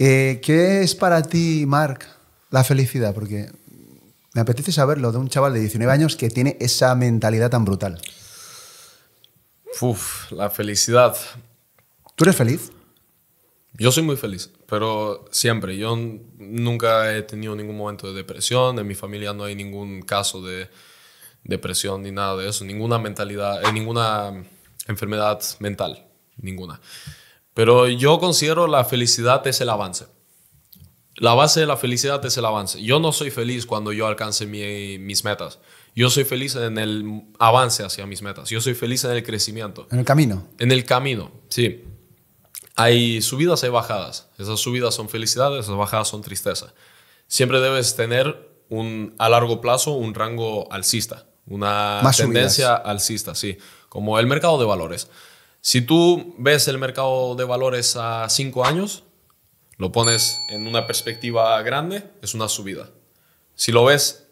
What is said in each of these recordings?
Eh, ¿Qué es para ti, Mark, la felicidad? Porque me apetece saberlo de un chaval de 19 años que tiene esa mentalidad tan brutal. Uf, la felicidad. ¿Tú eres feliz? Yo soy muy feliz, pero siempre. Yo nunca he tenido ningún momento de depresión. En mi familia no hay ningún caso de depresión ni nada de eso. Ninguna mentalidad, eh, ninguna enfermedad mental. Ninguna. Pero yo considero la felicidad es el avance. La base de la felicidad es el avance. Yo no soy feliz cuando yo alcance mis metas. Yo soy feliz en el avance hacia mis metas. Yo soy feliz en el crecimiento. En el camino. En el camino, sí. Hay subidas, hay bajadas. Esas subidas son felicidad, esas bajadas son tristeza. Siempre debes tener un, a largo plazo un rango alcista, una tendencia alcista, sí. Como el mercado de valores. Si tú ves el mercado de valores a cinco años, lo pones en una perspectiva grande, es una subida. Si lo ves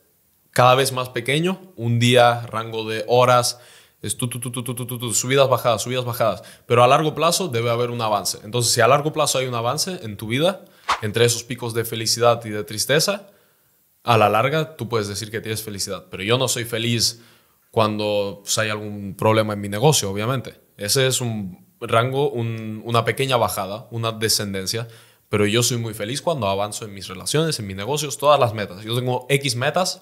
cada vez más pequeño, un día, rango de horas, es subidas, bajadas, subidas, bajadas. Pero a largo plazo debe haber un avance. Entonces, si a largo plazo hay un avance en tu vida, entre esos picos de felicidad y de tristeza, a la larga tú puedes decir que tienes felicidad. Pero yo no soy feliz cuando pues, hay algún problema en mi negocio, obviamente. Ese es un rango, una pequeña bajada, una descendencia, pero yo soy muy feliz cuando avanzo en mis relaciones, en mis negocios, todas las metas. Yo tengo X metas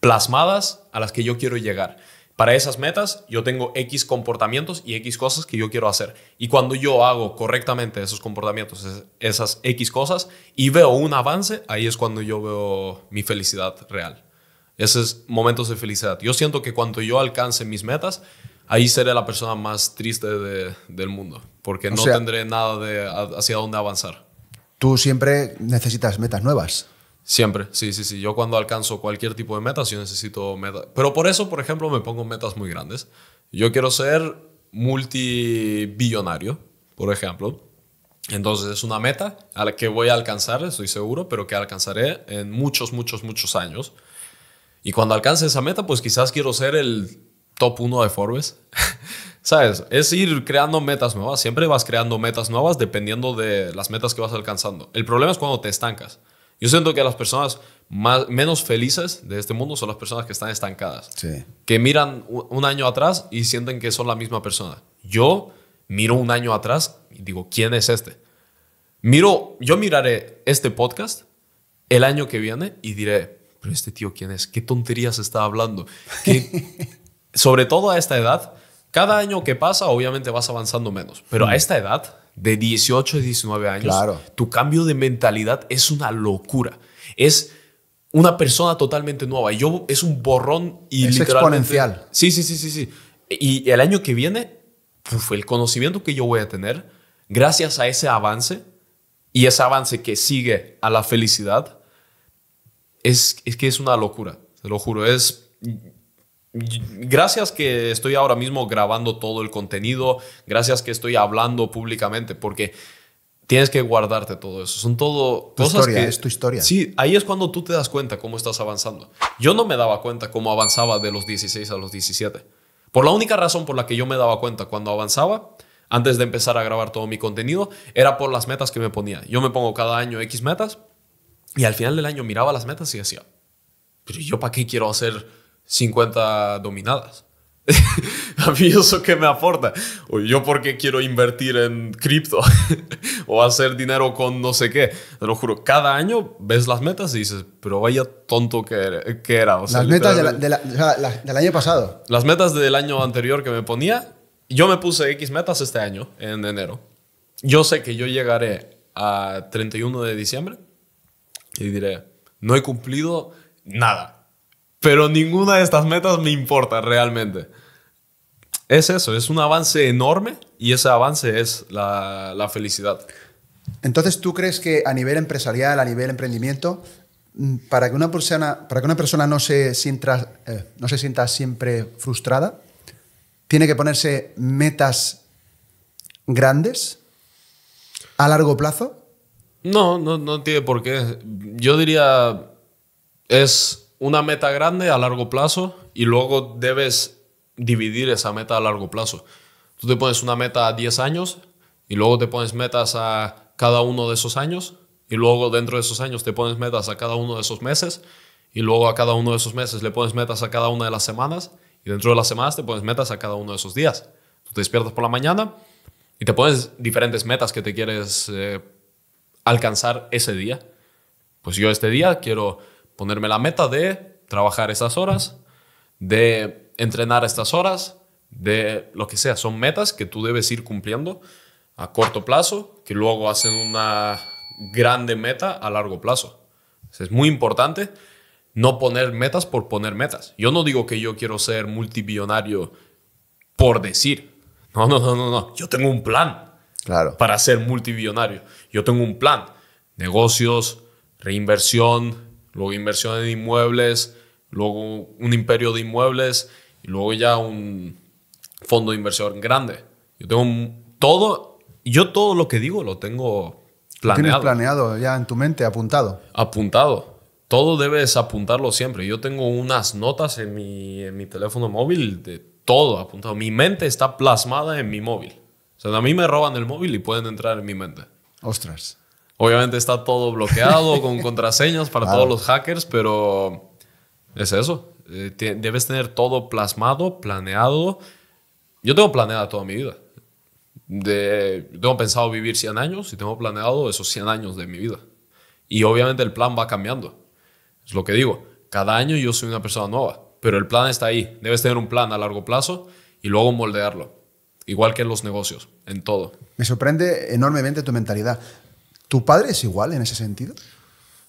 plasmadas a las que yo quiero llegar. Para esas metas yo tengo X comportamientos y X cosas que yo quiero hacer. Y cuando yo hago correctamente esos comportamientos, esas X cosas, y veo un avance, ahí es cuando yo veo mi felicidad real esos momentos de felicidad. Yo siento que cuando yo alcance mis metas, ahí seré la persona más triste del mundo, porque no tendré nada de hacia dónde avanzar. Tú siempre necesitas metas nuevas. Siempre, sí, sí, sí. Yo cuando alcanzo cualquier tipo de metas, yo necesito metas. Pero por eso, por ejemplo, me pongo metas muy grandes. Yo quiero ser multibillonario, por ejemplo. Entonces es una meta a la que voy a alcanzar, estoy seguro, pero que alcanzaré en muchos, muchos, muchos años. Y cuando alcance esa meta, pues quizás quiero ser el top uno de Forbes. ¿Sabes? Es ir creando metas nuevas. Siempre vas creando metas nuevas dependiendo de las metas que vas alcanzando. El problema es cuando te estancas. Yo siento que las personas menos felices de este mundo son las personas que están estancadas. Que miran un año atrás y sienten que son la misma persona. Yo miro un año atrás y digo, ¿quién es este? Miro, yo miraré este podcast el año que viene y diré, pero este tío quién es, qué tonterías está hablando. ¿Qué? sobre todo a esta edad, cada año que pasa obviamente vas avanzando menos, pero a mm. esta edad, de 18 a 19 años, tu cambio de mentalidad es una locura. Es una persona totalmente nueva. Y yo es un borrón y es exponencial. Sí, sí, sí, sí, sí. Y el año que viene, el conocimiento que yo voy a tener, gracias a ese avance y ese avance que sigue a la felicidad, es, que es una locura, te lo juro. Es Gracias que estoy ahora mismo grabando todo el contenido, gracias que estoy hablando públicamente, porque tienes que guardarte todo eso. Son todo cosas que es tu historia. Sí, ahí es cuando tú te das cuenta cómo estás avanzando. Yo no me daba cuenta cómo avanzaba de los 16 a los 17. Por la única razón por la que yo me daba cuenta cuando avanzaba, antes de empezar a grabar todo mi contenido, era por las metas que me ponía. Yo me pongo cada año X metas y al final del año miraba las metas y decía, pero yo para qué quiero hacer 50 dominadas. a eso que me aporta. O yo por qué quiero invertir en cripto o hacer dinero con no sé qué. Te lo juro, cada año ves las metas y dices, pero vaya tonto que, era. las metas del año pasado. Las metas del año anterior que me ponía, yo me puse X metas este año, en enero. Yo sé que yo llegaré a 31 de diciembre y diré, no he cumplido nada, pero ninguna de estas metas me importa realmente. Es eso, es un avance enorme y ese avance es la, felicidad. Entonces, ¿tú crees que a nivel empresarial, a nivel emprendimiento, mm, para que una persona, para que una persona no, se sienta, eh, no se sienta siempre frustrada, tiene que ponerse metas grandes a largo plazo? No, no, no tiene por qué. Yo diría, es una meta grande a largo plazo y luego debes dividir esa meta a largo plazo. Tú te pones una meta a 10 años y luego te pones metas a cada uno de esos años y luego dentro de esos años te pones metas a cada uno de esos meses y luego a cada uno de esos meses le pones metas a cada una de las semanas y dentro de las semanas te pones metas a cada uno de esos días. Tú te despiertas por la mañana y te pones diferentes metas que te quieres eh, alcanzar ese día. Pues yo este día quiero ponerme la meta de trabajar esas horas, de entrenar estas horas, de lo que sea. Son metas que tú debes ir cumpliendo a corto plazo, que luego hacen una grande meta a largo plazo. Es muy importante no poner metas por poner metas. Yo no digo que yo quiero ser multibillonario por decir. No, no, no, no, no. Yo tengo un plan. Claro. Para ser multibillonario. Yo tengo un plan. Negocios, reinversión, luego inversión en inmuebles, luego un imperio de inmuebles y luego ya un fondo de inversión grande. Yo tengo todo, yo todo lo que digo lo tengo planeado. Tienes planeado ya en tu mente, apuntado. Apuntado. Todo debes apuntarlo siempre. Yo tengo unas notas en mi, en mi teléfono móvil de todo apuntado. Mi mente está plasmada en mi móvil sea, a mí me roban el móvil y pueden entrar en mi mente. Ostras. Obviamente está todo bloqueado con contraseñas para todos los hackers, pero es eso. Eh, debes tener todo plasmado, planeado. Yo tengo planeada toda mi vida. De, tengo pensado vivir 100 años y tengo planeado esos 100 años de mi vida. Y obviamente el plan va cambiando. Es lo que digo. Cada año yo soy una persona nueva, pero el plan está ahí. Debes tener un plan a largo plazo y luego moldearlo. Igual que en los negocios, en todo. Me sorprende enormemente tu mentalidad. ¿Tu padre es igual en ese sentido?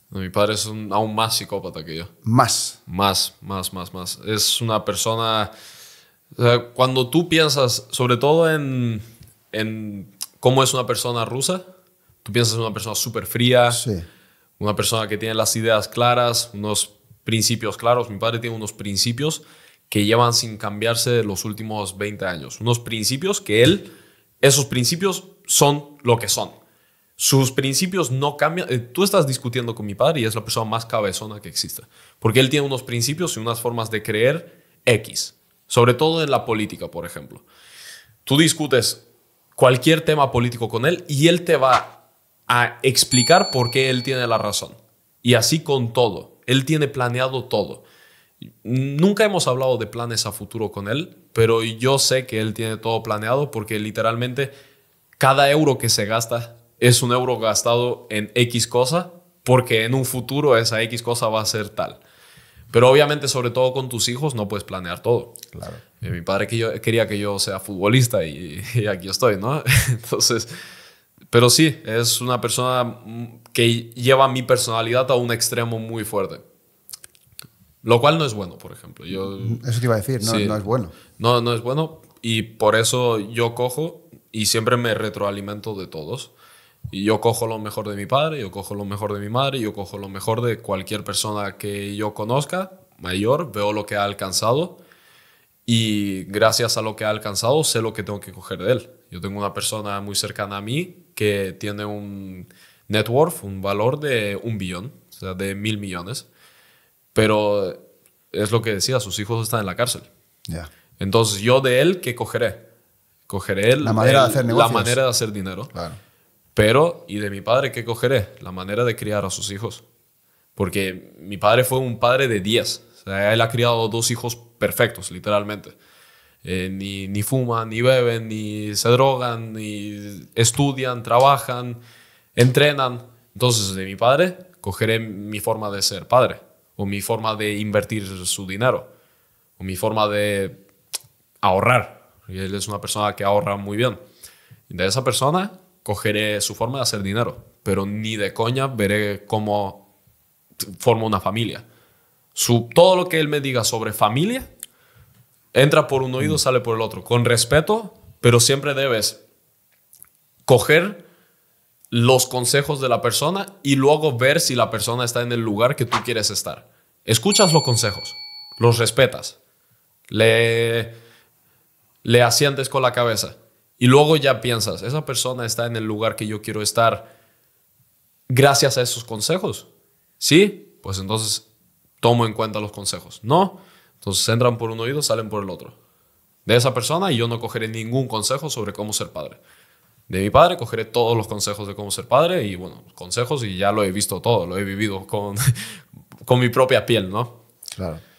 mi padre es aún más psicópata que yo. Más. Más, más, más, más. Es una persona... cuando tú piensas, sobre todo en, en cómo es una persona rusa, tú piensas en una persona súper fría, una persona que tiene las ideas claras, unos principios claros. Mi padre tiene unos principios que llevan sin cambiarse los últimos 20 años. Unos principios que él, esos principios son lo que son. Sus principios no cambian. Eh, tú estás discutiendo con mi padre y es la persona más cabezona que existe. Porque él tiene unos principios y unas formas de creer X. Sobre todo en la política, por ejemplo. Tú discutes cualquier tema político con él y él te va a explicar por qué él tiene la razón. Y así con todo. Él tiene planeado todo. Nunca hemos hablado de planes a futuro con él, pero yo sé que él tiene todo planeado porque literalmente cada euro que se gasta es un euro gastado en X cosa porque en un futuro esa X cosa va a ser tal. Pero obviamente, sobre todo con tus hijos, no puedes planear todo. Claro. Eh, mi padre que yo, quería que yo sea futbolista y, y, aquí estoy, ¿no? Entonces, pero sí, es una persona que lleva mi personalidad a un extremo muy fuerte. Lo cual no es bueno, por ejemplo. Yo, mm, eso te iba a decir, no, no es bueno. No, no es bueno y por eso yo cojo y siempre me retroalimento de todos. Y yo cojo lo mejor de mi padre, yo cojo lo mejor de mi madre, yo cojo lo mejor de cualquier persona que yo conozca, mayor, veo lo que ha alcanzado y gracias a lo que ha alcanzado sé lo que tengo que coger de él. Yo tengo una persona muy cercana a mí que tiene un net worth, un valor de un billón, o sea, de mil millones. Pero es lo que decía, sus hijos están en la cárcel. Ya. Entonces, yo de él, ¿qué cogeré? Cogeré él la, manera de hacer la manera de hacer dinero. Pero, ¿y de mi padre qué cogeré? La manera de criar a sus hijos. Porque mi padre fue un padre de 10. O sea, él ha criado dos hijos perfectos, literalmente. Eh, ni, ni fuman, ni beben, ni se drogan, ni estudian, trabajan, entrenan. Entonces, de mi padre, cogeré mi forma de ser padre o mi forma de invertir su dinero, o mi forma de ahorrar. Y él es una persona que ahorra muy bien. De esa persona cogeré su forma de hacer dinero, pero ni de coña veré cómo forma una familia. Su, todo lo que él me diga sobre familia entra por un oído, mm. sale por el otro, con respeto, pero siempre debes coger los consejos de la persona y luego ver si la persona está en el lugar que tú quieres estar. Escuchas los consejos, los respetas, le, le asientes con la cabeza y luego ya piensas, esa persona está en el lugar que yo quiero estar gracias a esos consejos. Sí, pues entonces tomo en cuenta los consejos. No, entonces entran por un oído, salen por el otro. De esa persona y yo no cogeré ningún consejo sobre cómo ser padre de mi padre, cogeré todos los consejos de cómo ser padre y bueno, consejos y ya lo he visto todo, lo he vivido con, con mi propia piel, ¿no? Claro.